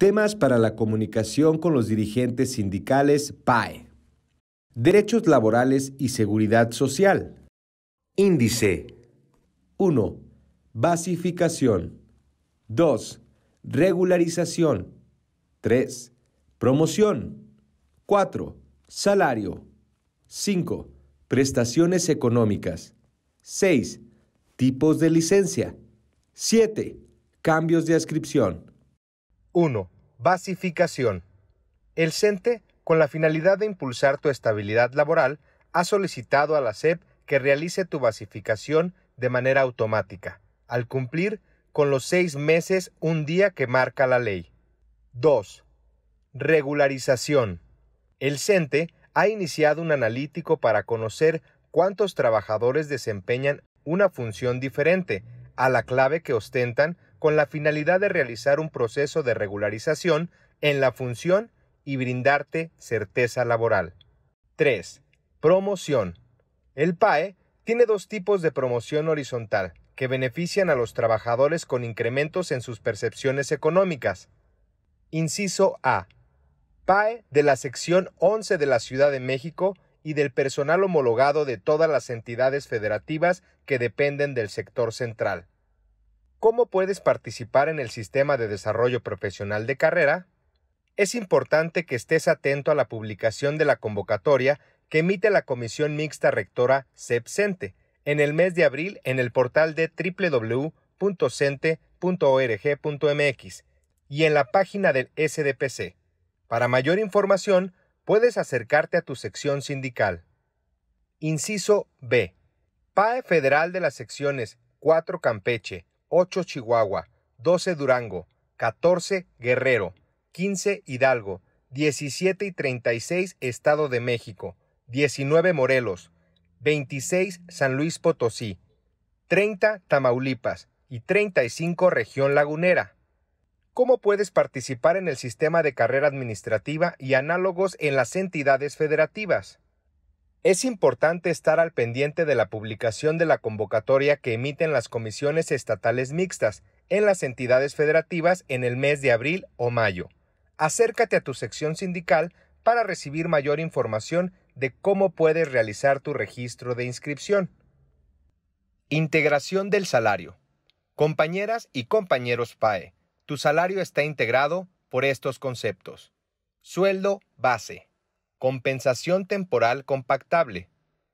Temas para la comunicación con los dirigentes sindicales PAE. Derechos laborales y seguridad social. Índice 1. Basificación. 2. Regularización. 3. Promoción. 4. Salario. 5. Prestaciones económicas. 6. Tipos de licencia. 7. Cambios de adscripción. 1. Basificación. El CENTE, con la finalidad de impulsar tu estabilidad laboral, ha solicitado a la SEP que realice tu basificación de manera automática, al cumplir con los seis meses un día que marca la ley. 2. Regularización. El CENTE ha iniciado un analítico para conocer cuántos trabajadores desempeñan una función diferente a la clave que ostentan con la finalidad de realizar un proceso de regularización en la función y brindarte certeza laboral. 3. Promoción. El PAE tiene dos tipos de promoción horizontal que benefician a los trabajadores con incrementos en sus percepciones económicas. Inciso A. PAE de la sección 11 de la Ciudad de México y del personal homologado de todas las entidades federativas que dependen del sector central cómo puedes participar en el sistema de desarrollo profesional de carrera, es importante que estés atento a la publicación de la convocatoria que emite la Comisión Mixta Rectora CEPCENTE en el mes de abril en el portal de www.cente.org.mx y en la página del SDPC. Para mayor información, puedes acercarte a tu sección sindical. Inciso B. PAE Federal de las secciones 4 Campeche, 8 Chihuahua, 12 Durango, 14 Guerrero, 15 Hidalgo, 17 y 36 Estado de México, 19 Morelos, 26 San Luis Potosí, 30 Tamaulipas y 35 Región Lagunera. ¿Cómo puedes participar en el sistema de carrera administrativa y análogos en las entidades federativas? Es importante estar al pendiente de la publicación de la convocatoria que emiten las comisiones estatales mixtas en las entidades federativas en el mes de abril o mayo. Acércate a tu sección sindical para recibir mayor información de cómo puedes realizar tu registro de inscripción. Integración del salario. Compañeras y compañeros PAE, tu salario está integrado por estos conceptos. Sueldo base compensación temporal compactable,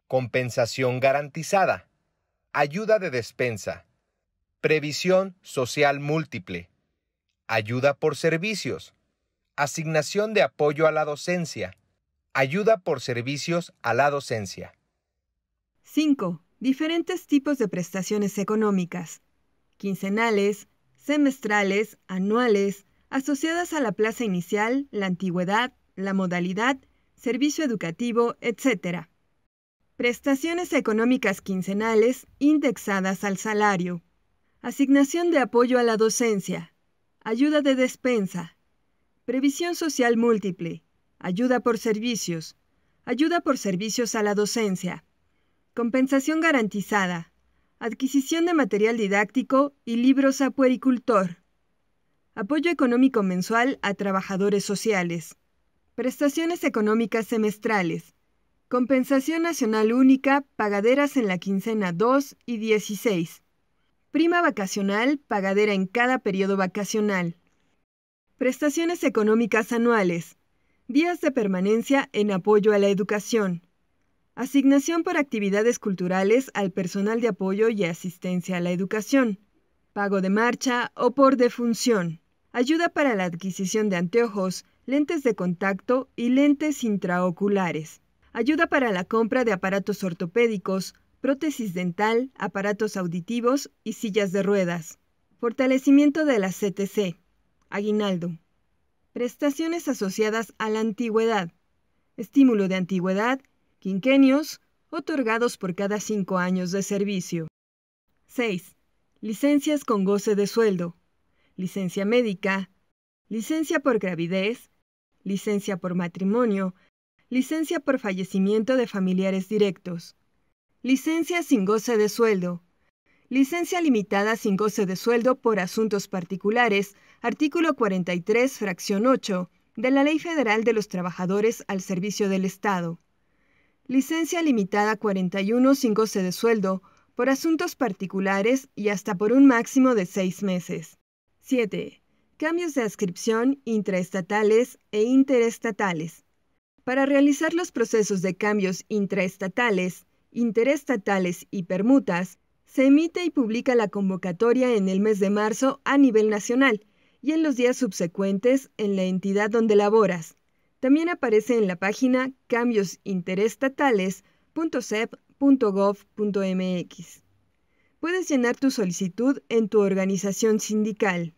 compensación garantizada, ayuda de despensa, previsión social múltiple, ayuda por servicios, asignación de apoyo a la docencia, ayuda por servicios a la docencia. 5. Diferentes tipos de prestaciones económicas. Quincenales, semestrales, anuales, asociadas a la plaza inicial, la antigüedad, la modalidad servicio educativo, etc. Prestaciones económicas quincenales indexadas al salario. Asignación de apoyo a la docencia. Ayuda de despensa. Previsión social múltiple. Ayuda por servicios. Ayuda por servicios a la docencia. Compensación garantizada. Adquisición de material didáctico y libros a puericultor. Apoyo económico mensual a trabajadores sociales. Prestaciones económicas semestrales. Compensación nacional única, pagaderas en la quincena 2 y 16. Prima vacacional, pagadera en cada periodo vacacional. Prestaciones económicas anuales. Días de permanencia en apoyo a la educación. Asignación por actividades culturales al personal de apoyo y asistencia a la educación. Pago de marcha o por defunción. Ayuda para la adquisición de anteojos, lentes de contacto y lentes intraoculares. Ayuda para la compra de aparatos ortopédicos, prótesis dental, aparatos auditivos y sillas de ruedas. Fortalecimiento de la CTC. Aguinaldo. Prestaciones asociadas a la antigüedad. Estímulo de antigüedad, quinquenios, otorgados por cada cinco años de servicio. 6. Licencias con goce de sueldo. Licencia médica. Licencia por gravidez, licencia por matrimonio, licencia por fallecimiento de familiares directos, licencia sin goce de sueldo, licencia limitada sin goce de sueldo por asuntos particulares, artículo 43, fracción 8 de la Ley Federal de los Trabajadores al Servicio del Estado, licencia limitada 41 sin goce de sueldo por asuntos particulares y hasta por un máximo de seis meses. 7 cambios de adscripción intraestatales e interestatales. Para realizar los procesos de cambios intraestatales, interestatales y permutas, se emite y publica la convocatoria en el mes de marzo a nivel nacional y en los días subsecuentes en la entidad donde laboras. También aparece en la página cambiosinterestatales.cep.gov.mx. Puedes llenar tu solicitud en tu organización sindical.